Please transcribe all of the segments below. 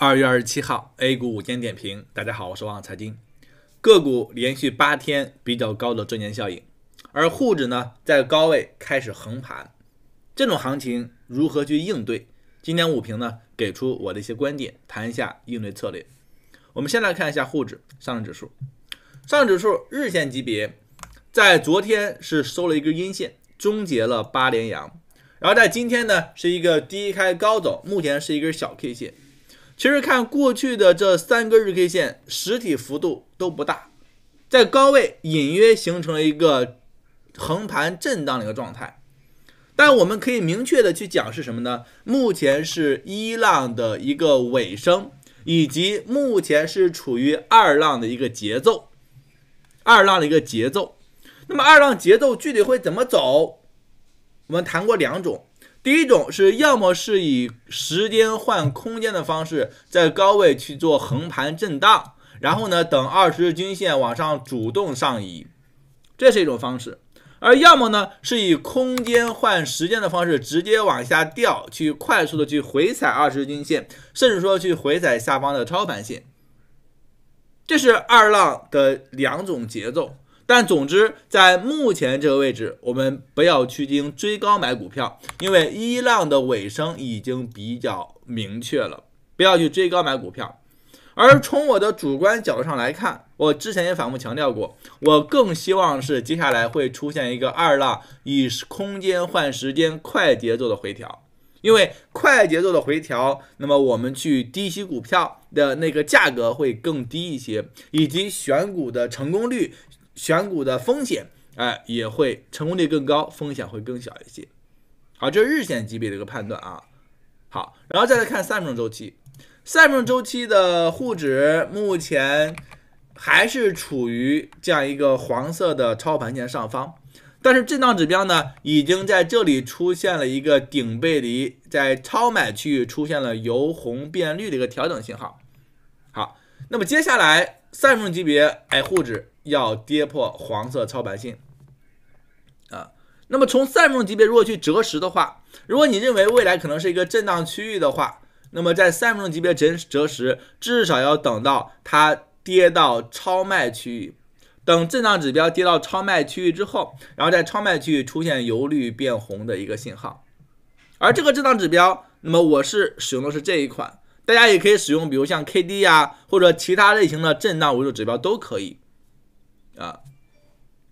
二月二十七号，A 股午间点评。大家好，我是王财经。个股连续八天比较高的赚钱效应，而沪指呢在高位开始横盘，这种行情如何去应对？今天午评呢给出我的一些观点，谈一下应对策略。我们先来看一下沪指上证指数，上证指数日线级别在昨天是收了一根阴线，终结了八连阳，然后在今天呢是一个低开高走，目前是一根小 K 线。其实看过去的这三根日 K 线，实体幅度都不大，在高位隐约形成了一个横盘震荡的一个状态。但我们可以明确的去讲是什么呢？目前是一浪的一个尾声，以及目前是处于二浪的一个节奏，二浪的一个节奏。那么二浪节奏具体会怎么走？我们谈过两种。第一种是要么是以时间换空间的方式，在高位去做横盘震荡，然后呢等二十日均线往上主动上移，这是一种方式；而要么呢是以空间换时间的方式，直接往下掉，去快速的去回踩二十日均线，甚至说去回踩下方的超盘线，这是二浪的两种节奏。但总之，在目前这个位置，我们不要去盯追高买股票，因为一浪的尾声已经比较明确了，不要去追高买股票。而从我的主观角度上来看，我之前也反复强调过，我更希望是接下来会出现一个二浪，以空间换时间，快节奏的回调。因为快节奏的回调，那么我们去低吸股票的那个价格会更低一些，以及选股的成功率。选股的风险，哎，也会成功率更高，风险会更小一些。好，这是日线级别的一个判断啊。好，然后再来看三分钟周期，三分钟周期的沪指目前还是处于这样一个黄色的超盘线上方，但是震荡指标呢，已经在这里出现了一个顶背离，在超买区域出现了由红变绿的一个调整信号。好，那么接下来三分钟级别，哎，沪指。要跌破黄色超白线啊，那么从三分钟级别如果去择时的话，如果你认为未来可能是一个震荡区域的话，那么在三分钟级别择择时，至少要等到它跌到超卖区域，等震荡指标跌到超卖区域之后，然后在超卖区域出现由绿变红的一个信号，而这个震荡指标，那么我是使用的是这一款，大家也可以使用，比如像 K D 呀，或者其他类型的震荡维度指标都可以。啊，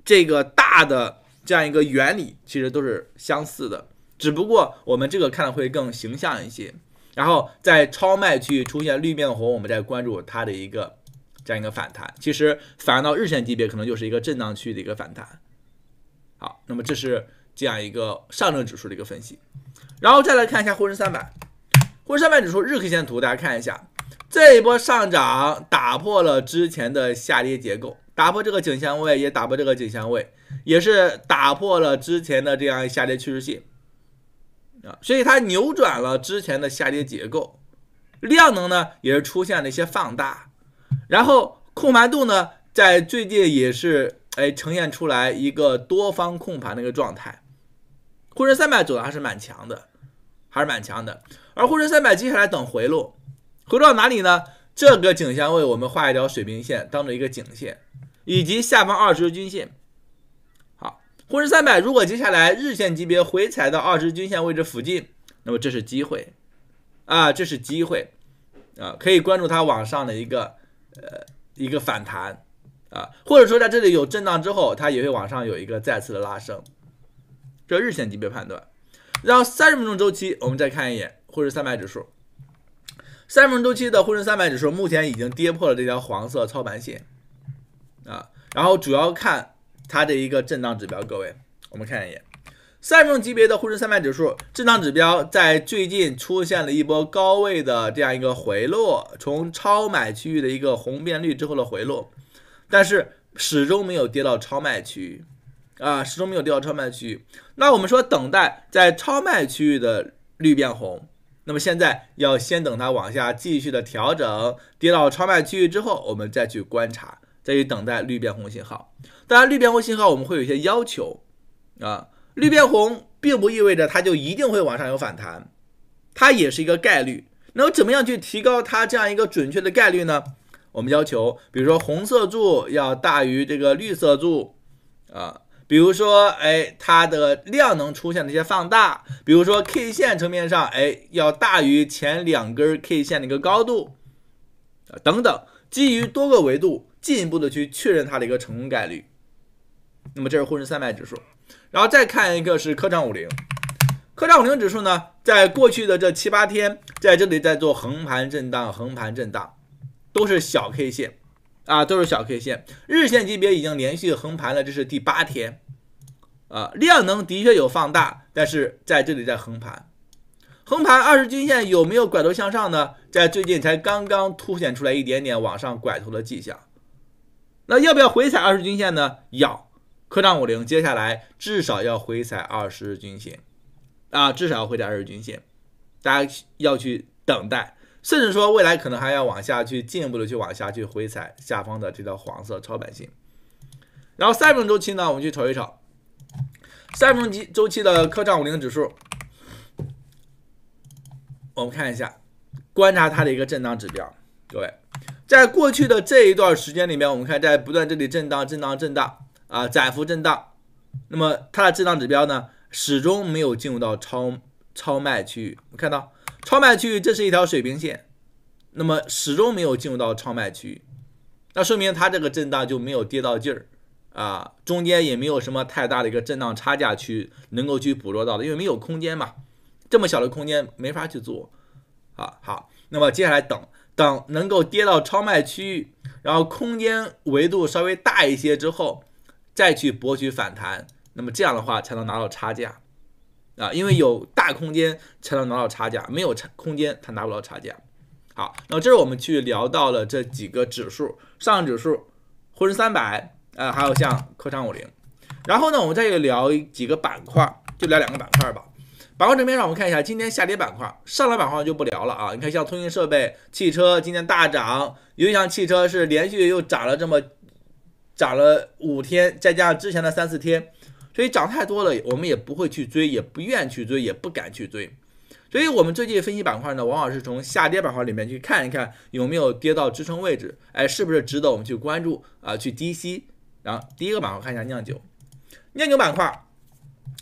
这个大的这样一个原理其实都是相似的，只不过我们这个看的会更形象一些。然后在超卖区域出现绿变红，我们再关注它的一个这样一个反弹。其实反到日线级别，可能就是一个震荡区域的一个反弹。好，那么这是这样一个上证指数的一个分析，然后再来看一下沪深三百，沪深三百指数日 K 线图，大家看一下，这一波上涨打破了之前的下跌结构。打破这个颈线位，也打破这个颈线位，也是打破了之前的这样下跌趋势线啊，所以它扭转了之前的下跌结构，量能呢也是出现了一些放大，然后控盘度呢在最近也是哎呈现出来一个多方控盘的一个状态，沪深三百走的还是蛮强的，还是蛮强的，而沪深三百接下来等回路，回到哪里呢？这个颈线位我们画一条水平线，当做一个颈线。以及下方二十日均线，好，沪深三百如果接下来日线级别回踩到二十均线位置附近，那么这是机会啊，这是机会啊，可以关注它往上的一个呃一个反弹啊，或者说在这里有震荡之后，它也会往上有一个再次的拉升，这日线级别判断。然后三十分钟周期，我们再看一眼沪深三百指数，三十分钟周期的沪深三百指数目前已经跌破了这条黄色操盘线。然后主要看它的一个震荡指标，各位，我们看一眼，三种级别的沪深三百指数震荡指标在最近出现了一波高位的这样一个回落，从超买区域的一个红变绿之后的回落，但是始终没有跌到超卖区域，啊，始终没有跌到超卖区域。那我们说等待在超卖区域的绿变红，那么现在要先等它往下继续的调整，跌到超卖区域之后，我们再去观察。在于等待绿变红信号，当然绿变红信号我们会有一些要求啊，绿变红并不意味着它就一定会往上有反弹，它也是一个概率。那么怎么样去提高它这样一个准确的概率呢？我们要求，比如说红色柱要大于这个绿色柱啊，比如说哎它的量能出现的一些放大，比如说 K 线层面上哎要大于前两根 K 线的一个高度啊等等。基于多个维度进一步的去确认它的一个成功概率，那么这是沪深三百指数，然后再看一个是科创五零，科创五零指数呢，在过去的这七八天，在这里在做横盘震荡，横盘震荡，都是小 K 线，啊，都是小 K 线，日线级别已经连续横盘了，这是第八天，啊，量能的确有放大，但是在这里在横盘。横盘二十均线有没有拐头向上呢？在最近才刚刚凸显出来一点点往上拐头的迹象。那要不要回踩二十均线呢？要，科创五零接下来至少要回踩二十日均线，啊，至少要回踩二十均线，大家要去等待，甚至说未来可能还要往下去进一步的去往下去回踩下方的这条黄色超白线。然后三分钟周期呢，我们去瞅一瞅三分钟周期的科创五零指数。我们看一下，观察它的一个震荡指标。各位，在过去的这一段时间里面，我们看在不断这里震荡、震荡、震荡啊，窄幅震荡。那么它的震荡指标呢，始终没有进入到超超卖区域。我看到超卖区域，这是一条水平线，那么始终没有进入到超卖区域，那说明它这个震荡就没有跌到劲儿啊，中间也没有什么太大的一个震荡差价去能够去捕捉到的，因为没有空间嘛。这么小的空间没法去做，啊好，那么接下来等等能够跌到超卖区域，然后空间维度稍微大一些之后，再去博取反弹，那么这样的话才能拿到差价，啊，因为有大空间才能拿到差价，没有差空间它拿不到差价。好，那么这是我们去聊到了这几个指数，上指数，沪深三百，呃，还有像科创五零，然后呢，我们再聊几个板块，就聊两个板块吧。板块这边，让我们看一下今天下跌板块，上来板块就不聊了啊。你看，像通讯设备、汽车，今天大涨，有一辆汽车是连续又涨了这么涨了五天，再加上之前的三四天，所以涨太多了，我们也不会去追，也不愿去追，也不敢去追。所以我们最近分析板块呢，往往是从下跌板块里面去看一看，有没有跌到支撑位置，哎，是不是值得我们去关注啊？去低吸。然后第一个板块看一下酿酒，酿酒板块。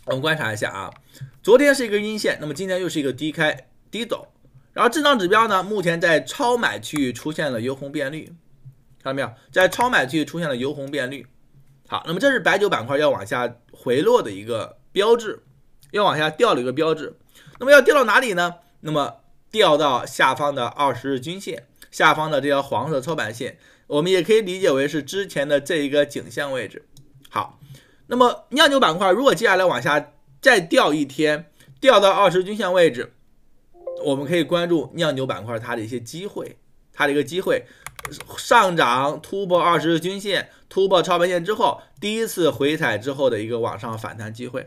我们观察一下啊，昨天是一个阴线，那么今天又是一个低开低走，然后震荡指标呢，目前在超买区域出现了由红变绿，看到没有？在超买区域出现了由红变绿。好，那么这是白酒板块要往下回落的一个标志，要往下掉了一个标志。那么要掉到哪里呢？那么掉到下方的二十日均线下方的这条黄色超盘线，我们也可以理解为是之前的这一个颈线位置。好。那么酿酒板块如果接下来往下再掉一天，掉到二十均线位置，我们可以关注酿酒板块它的一些机会，它的一个机会上涨突破二十日均线，突破超白线之后，第一次回踩之后的一个往上反弹机会，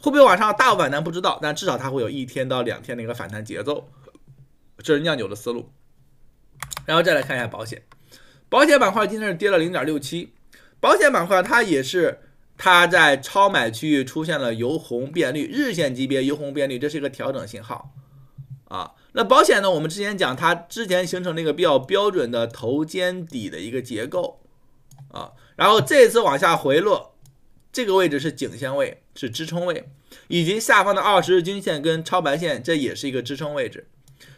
会不会往上大反弹不知道，但至少它会有一天到两天的一个反弹节奏，这是酿酒的思路。然后再来看一下保险，保险板块今天是跌了零点六七，保险板块它也是。它在超买区域出现了由红变绿，日线级别由红变绿，这是一个调整信号，啊，那保险呢？我们之前讲它之前形成了一个比较标准的头肩底的一个结构，啊，然后这次往下回落，这个位置是颈线位，是支撑位，以及下方的二十日均线跟超白线，这也是一个支撑位置，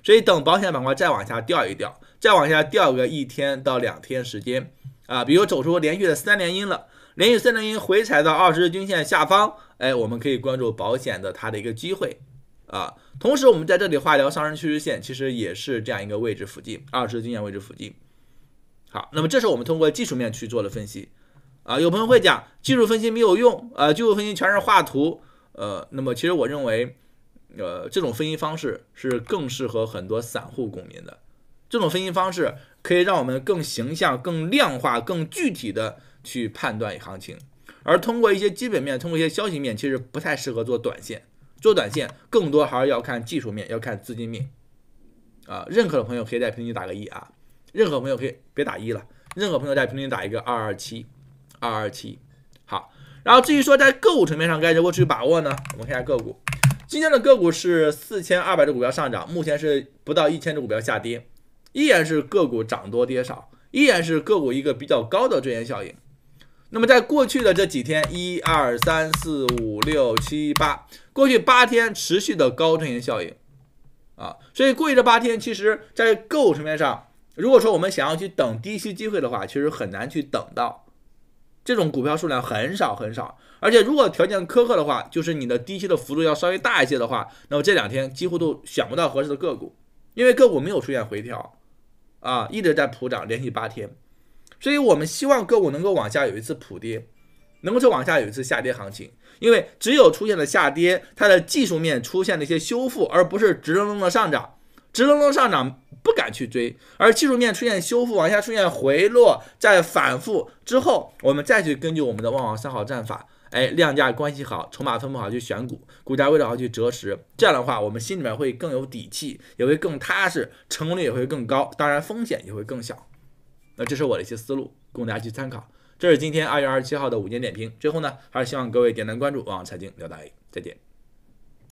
所以等保险板块再往下掉一掉，再往下掉个一天到两天时间。啊，比如走出连续的三连阴了，连续三连阴回踩到二十日均线下方，哎，我们可以关注保险的它的一个机会啊。同时，我们在这里画一条上升趋势线，其实也是这样一个位置附近，二十日均线位置附近。好，那么这是我们通过技术面去做的分析啊。有朋友会讲技术分析没有用啊，技术分析全是画图，呃，那么其实我认为，呃，这种分析方式是更适合很多散户股民的。这种分析方式可以让我们更形象、更量化、更具体的去判断行情。而通过一些基本面、通过一些消息面，其实不太适合做短线。做短线更多还是要看技术面，要看资金面。啊，认可的朋友可以在评论区打个一啊，认可朋友可以别打一了，认可朋友在评论区打一个二二七二二七。好，然后至于说在个股层面上该如何去把握呢？我们看一下个股，今天的个股是四千二百只股票上涨，目前是不到一千只股票下跌。依然是个股涨多跌少，依然是个股一个比较高的追研效应。那么在过去的这几天，一二三四五六七八，过去八天持续的高追研效应啊，所以过去这八天其实，在个股层面上，如果说我们想要去等低吸机会的话，其实很难去等到。这种股票数量很少很少，而且如果条件苛刻的话，就是你的低吸的幅度要稍微大一些的话，那么这两天几乎都选不到合适的个股，因为个股没有出现回调。啊，一直在普涨，连续八天，所以我们希望个股能够往下有一次普跌，能够再往下有一次下跌行情，因为只有出现了下跌，它的技术面出现了一些修复，而不是直愣愣的上涨，直愣愣上涨不敢去追，而技术面出现修复，往下出现回落，再反复之后，我们再去根据我们的旺旺三好战法。哎，量价关系好，筹码分布好去选股，股价位置好去择时，这样的话我们心里面会更有底气，也会更踏实，成功率也会更高，当然风险也会更小。那这是我的一些思路，供大家去参考。这是今天二月二十七号的午间点评。最后呢，还是希望各位点赞关注，旺财经聊大 A，再见。